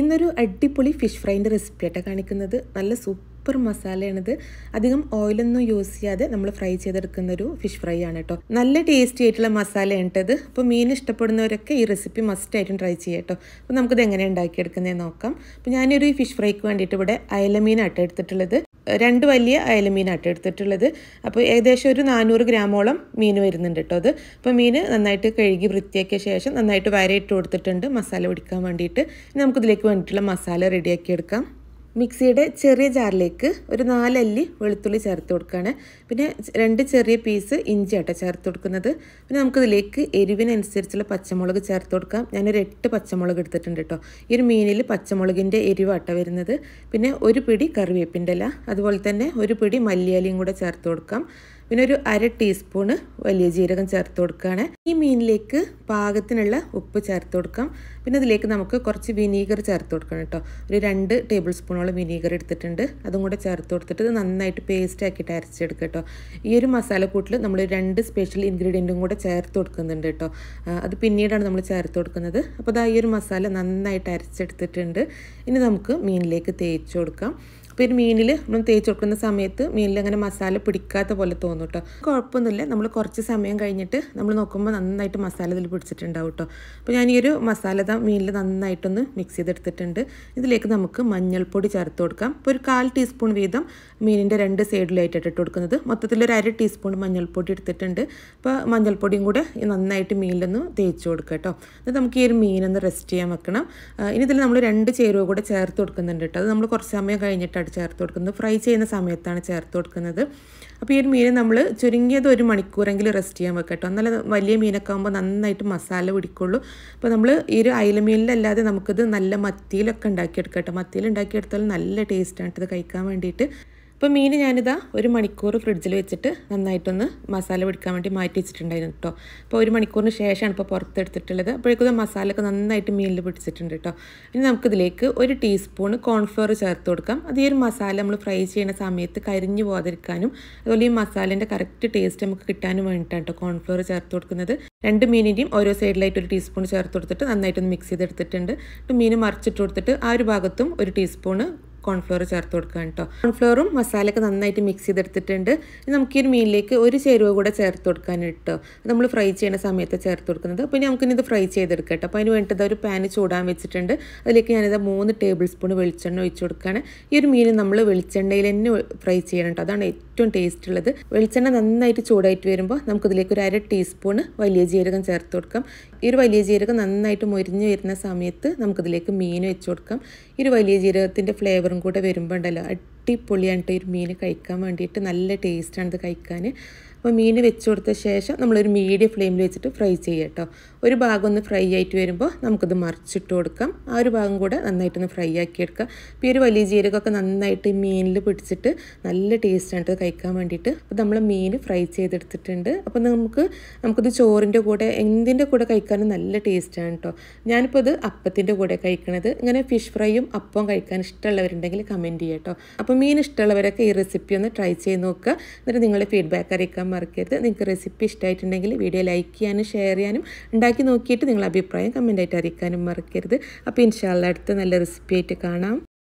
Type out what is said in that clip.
ഇന്നൊരു അടിപൊളി ഫിഷ് ഫ്രൈൻ്റെ റെസിപ്പിയായിട്ട് കാണിക്കുന്നത് നല്ല സൂപ്പർ മസാലയാണിത് അധികം ഓയിലൊന്നും യൂസ് ചെയ്യാതെ നമ്മൾ ഫ്രൈ ചെയ്തെടുക്കുന്ന ഒരു ഫിഷ് ഫ്രൈ ആണ് കേട്ടോ നല്ല ടേസ്റ്റി ആയിട്ടുള്ള മസാലയാണ് കേട്ടത് അപ്പോൾ മീൻ ഇഷ്ടപ്പെടുന്നവരൊക്കെ ഈ റെസിപ്പി മസ്റ്റായിട്ടും ട്രൈ ചെയ്യാം കേട്ടോ അപ്പോൾ നമുക്കിത് എങ്ങനെ ഉണ്ടാക്കിയെടുക്കുന്നതെന്ന് നോക്കാം അപ്പോൾ ഞാനൊരു ഫിഷ് ഫ്രൈക്ക് വേണ്ടിയിട്ട് ഇവിടെ അയലമീനാട്ടോ എടുത്തിട്ടുള്ളത് രണ്ട് വലിയ അയല മീനാട്ടോ എടുത്തിട്ടുള്ളത് അപ്പോൾ ഏകദേശം ഒരു നാനൂറ് ഗ്രാമോളം മീൻ വരുന്നുണ്ട് കേട്ടോ അത് അപ്പോൾ മീൻ നന്നായിട്ട് കഴുകി വൃത്തിയാക്കിയ ശേഷം നന്നായിട്ട് വരയിട്ട് കൊടുത്തിട്ടുണ്ട് മസാല പിടിക്കാൻ വേണ്ടിയിട്ട് ഇനി നമുക്കിതിലേക്ക് വേണ്ടിയിട്ടുള്ള മസാല റെഡിയാക്കി എടുക്കാം മിക്സിയുടെ ചെറിയ ജാറിലേക്ക് ഒരു നാലല്ലി വെളുത്തുള്ളി ചേർത്ത് കൊടുക്കുകയാണ് പിന്നെ രണ്ട് ചെറിയ പീസ് ഇഞ്ചി ആട്ടോ ചേർത്ത് കൊടുക്കുന്നത് പിന്നെ നമുക്കിതിലേക്ക് എരിവിനനുസരിച്ചുള്ള പച്ചമുളക് ചേർത്ത് കൊടുക്കാം ഞാനൊരു എട്ട് പച്ചമുളക് എടുത്തിട്ടുണ്ട് കേട്ടോ ഈ ഒരു മീനിൽ പച്ചമുളകിൻ്റെ എരിവാട്ടോ വരുന്നത് പിന്നെ ഒരു പിടി കറിവേപ്പിൻ്റെ ഇല അതുപോലെ തന്നെ ഒരു പിടി മല്ലിയാലിയും കൂടെ ചേർത്ത് കൊടുക്കാം പിന്നെ ഒരു അര ടീസ്പൂണ് വലിയ ജീരകം ചേർത്ത് കൊടുക്കുകയാണ് ഈ മീനിലേക്ക് പാകത്തിനുള്ള ഉപ്പ് ചേർത്ത് കൊടുക്കാം പിന്നെ അതിലേക്ക് നമുക്ക് കുറച്ച് വിനീഗർ ചേർത്ത് കൊടുക്കണം കേട്ടോ ഒരു രണ്ട് ടേബിൾ സ്പൂണോളം വിനീഗർ എടുത്തിട്ടുണ്ട് അതും കൂടെ ചേർത്ത് കൊടുത്തിട്ട് നന്നായിട്ട് പേസ്റ്റ് ആക്കിയിട്ട് അരച്ചെടുക്കുക കേട്ടോ ഈ ഒരു മസാലക്കൂട്ടിൽ നമ്മൾ രണ്ട് സ്പെഷ്യൽ ഇൻഗ്രീഡിയൻറ്റും കൂടെ ചേർത്ത് കൊടുക്കുന്നുണ്ട് കേട്ടോ അത് പിന്നീടാണ് നമ്മൾ ചേർത്ത് കൊടുക്കുന്നത് അപ്പോൾ അത് ഈ ഒരു മസാല നന്നായിട്ട് അരച്ചെടുത്തിട്ടുണ്ട് ഇനി നമുക്ക് മീനിലേക്ക് തേച്ച് കൊടുക്കാം അപ്പോൾ ഒരു മീനിൽ നമ്മൾ തേച്ച് കൊടുക്കുന്ന സമയത്ത് മീനിൽ അങ്ങനെ മസാല പിടിക്കാത്ത പോലെ തോന്നും കേട്ടോ കുഴപ്പമൊന്നുമില്ല നമ്മൾ കുറച്ച് സമയം കഴിഞ്ഞിട്ട് നമ്മൾ നോക്കുമ്പോൾ നന്നായിട്ട് മസാല ഇതിൽ പിടിച്ചിട്ടുണ്ടാവും കേട്ടോ അപ്പോൾ ഞാൻ ഈ ഒരു മസാല മീനിൽ നന്നായിട്ടൊന്ന് മിക്സ് ചെയ്തെടുത്തിട്ടുണ്ട് ഇതിലേക്ക് നമുക്ക് മഞ്ഞൾപ്പൊടി ചേർത്ത് കൊടുക്കാം ഇപ്പോൾ ഒരു കാൽ ടീസ്പൂൺ വീതം മീനിൻ്റെ രണ്ട് സൈഡിലായിട്ട് ഇട്ട് കൊടുക്കുന്നത് മൊത്തത്തിൽ ഒരു അര ടീസ്പൂൺ മഞ്ഞൾപ്പൊടി എടുത്തിട്ടുണ്ട് അപ്പോൾ മഞ്ഞൾപ്പൊടിയും കൂടെ നന്നായിട്ട് മീനിലൊന്ന് തേച്ച് കൊടുക്കുക കേട്ടോ എന്നിട്ട് നമുക്ക് ഈ ഒരു മീനൊന്ന് റെസ്റ്റ് ചെയ്യാൻ വെക്കണം ഇനി ഇതിൽ നമ്മൾ രണ്ട് ചേരുവ കൂടെ ചേർത്ത് കൊടുക്കുന്നുണ്ട് കേട്ടോ അത് നമ്മൾ കുറച്ച് സമയം കഴിഞ്ഞിട്ട് മാത്രമായിട്ട് ചേർത്ത് കൊടുക്കുന്നത് ഫ്രൈ ചെയ്യുന്ന സമയത്താണ് ചേർത്ത് കൊടുക്കുന്നത് അപ്പോൾ ഈ ഒരു മീനെ നമ്മൾ ചുരുങ്ങിയത് ഒരു മണിക്കൂറെങ്കിലും റെസ്റ്റ് ചെയ്യാൻ വെക്കട്ടോ നല്ല വലിയ മീനൊക്കെ ആകുമ്പോൾ നന്നായിട്ട് മസാല പിടിക്കുള്ളൂ അപ്പോൾ നമ്മൾ ഈ ഒരു അയില മീനിലല്ലാതെ നമുക്കിത് നല്ല മത്തിയിലൊക്കെ ഉണ്ടാക്കിയെടുക്കട്ടോ മത്തിയിൽ ഉണ്ടാക്കിയെടുത്താൽ നല്ല ടേസ്റ്റാണ് ഇത് കഴിക്കാൻ വേണ്ടിയിട്ട് ഇപ്പം മീൻ ഞാനിതാ ഒരു മണിക്കൂർ ഫ്രിഡ്ജിൽ വെച്ചിട്ട് നന്നായിട്ടൊന്ന് മസാല പിടിക്കാൻ വേണ്ടി മാറ്റി വെച്ചിട്ടുണ്ടായിരുന്നു കേട്ടോ അപ്പോൾ ഒരു മണിക്കൂറിന് ശേഷമാണ് ഇപ്പോൾ പുറത്തെടുത്തിട്ടുള്ളത് അപ്പോഴേക്കും മസാലയൊക്കെ നന്നായിട്ട് മീനിൽ പിടിച്ചിട്ടുണ്ട് കേട്ടോ ഇനി നമുക്കിതിലേക്ക് ഒരു ടീസ്പൂൺ കോൺഫ്ലോർ ചേർത്ത് കൊടുക്കാം അത് ഈ ഒരു മസാല നമ്മൾ ഫ്രൈ ചെയ്യുന്ന സമയത്ത് കരിഞ്ഞ് പോകാതിരിക്കാനും അതുപോലെ ഈ മസാലേൻ്റെ കറക്റ്റ് ടേസ്റ്റ് നമുക്ക് കിട്ടാനും വേണ്ടിയിട്ടാണ് കേട്ടോ കോൺഫ്ലോർ ചേർത്ത് കൊടുക്കുന്നത് രണ്ട് മീനിൻ്റെയും ഓരോ സൈഡിലായിട്ട് ഒരു ടീസ്പൂൺ ചേർത്ത് കൊടുത്തിട്ട് നന്നായിട്ടൊന്ന് മിക്സ് ചെയ്തെടുത്തിട്ടുണ്ട് മീൻ മറിച്ചിട്ട് കൊടുത്തിട്ട് ആ ഒരു ഭാഗത്തും ഒരു ടീസ്പൂണ് കോൺഫ്ലോർ ചേർത്ത് കൊടുക്കുകയാണ് കേട്ടോ കോൺഫ്ലോറും മസാലയൊക്കെ നന്നായിട്ട് മിക്സ് ചെയ്തെടുത്തിട്ടുണ്ട് നമുക്ക് ഈ ഒരു മീനിലേക്ക് ഒരു ചേരുവ കൂടെ ചേർത്ത് കൊടുക്കാൻ കേട്ടോ നമ്മൾ ഫ്രൈ ചെയ്യുന്ന സമയത്ത് ചേർത്ത് കൊടുക്കുന്നത് അപ്പോൾ ഇനി ഇത് ഫ്രൈ ചെയ്തെടുക്കാം കേട്ടോ അപ്പോൾ അതിന് വേണ്ടിയിട്ട് ഒരു പാന് ചൂടാൻ വെച്ചിട്ടുണ്ട് അതിലേക്ക് ഞാനിത് മൂന്ന് ടേബിൾ സ്പൂൺ വെളിച്ചെണ്ണ ഒഴിച്ച് കൊടുക്കുകയാണ് ഈ ഒരു മീൻ നമ്മൾ വെളിച്ചെണ്ണയിൽ തന്നെ ഫ്രൈ ചെയ്യണം കേട്ടോ അതാണ് ഏറ്റവും ടേസ്റ്റ് ഉള്ളത് വെളിച്ചെണ്ണ നന്നായിട്ട് ചൂടായിട്ട് വരുമ്പോൾ നമുക്കിതിലേക്ക് ഒരു അര ടീസ്പൂൺ വലിയ ജീരകം ചേർത്ത് കൊടുക്കാം ഈ ഒരു വലിയ ജീരകം നന്നായിട്ട് മുരിഞ്ഞ് വരുന്ന സമയത്ത് നമുക്കിതിലേക്ക് മീൻ വെച്ച് കൊടുക്കാം ഈ ഒരു വലിയ ജീരകത്തിൻ്റെ ഫ്ലേവർ ചോറും കൂടെ വരുമ്പോൾ ഉണ്ടല്ലോ അടിപൊളിയായിട്ട് ഒരു മീൻ കഴിക്കാൻ വേണ്ടിയിട്ട് നല്ല ടേസ്റ്റാണിത് കഴിക്കാൻ അപ്പോൾ മീൻ വെച്ച് കൊടുത്ത ശേഷം നമ്മളൊരു മീഡിയം ഫ്ലെയിമിൽ വെച്ചിട്ട് ഫ്രൈ ചെയ്യുക കേട്ടോ ഒരു ഭാഗം ഒന്ന് ഫ്രൈ ആയിട്ട് വരുമ്പോൾ നമുക്കത് മറിച്ചിട്ട് കൊടുക്കാം ആ ഒരു ഭാഗം കൂടെ നന്നായിട്ടൊന്ന് ഫ്രൈ ആക്കി എടുക്കുക അപ്പോൾ ഒരു വലിയ ജീരകമൊക്കെ നന്നായിട്ട് മീനിൽ പിടിച്ചിട്ട് നല്ല ടേസ്റ്റാണ് കഴിക്കാൻ വേണ്ടിയിട്ട് അപ്പോൾ നമ്മൾ മീൻ ഫ്രൈ ചെയ്തെടുത്തിട്ടുണ്ട് അപ്പോൾ നമുക്ക് നമുക്കത് ചോറിൻ്റെ കൂടെ എന്തിൻ്റെ കൂടെ കഴിക്കാനും നല്ല ടേസ്റ്റാണ് കേട്ടോ ഞാനിപ്പോൾ ഇത് അപ്പത്തിൻ്റെ കൂടെ കഴിക്കണത് ഇങ്ങനെ ഫിഷ് ഫ്രൈയും അപ്പവും കഴിക്കാൻ ഇഷ്ടമുള്ളവരുണ്ടെങ്കിൽ കമൻറ്റ് ചെയ്യാം കേട്ടോ അപ്പോൾ മീൻ ഇഷ്ടമുള്ളവരൊക്കെ ഈ റെസിപ്പി ഒന്ന് ട്രൈ ചെയ്ത് നോക്കുക എന്നിട്ട് നിങ്ങളുടെ ഫീഡ്ബാക്ക് അറിയിക്കാൻ മറക്കരുത് നിങ്ങൾക്ക് റെസിപ്പി ഇഷ്ടമായിട്ടുണ്ടെങ്കിൽ വീഡിയോ ലൈക്ക് ചെയ്യാനും ഷെയർ ചെയ്യാനും ഉണ്ടാക്കി നോക്കിയിട്ട് നിങ്ങളുടെ അഭിപ്രായം കമൻ്റായിട്ട് അറിയിക്കാനും മറക്കരുത് അപ്പോൾ ഇൻഷാല്ല അടുത്ത നല്ല റെസിപ്പി ആയിട്ട് കാണാം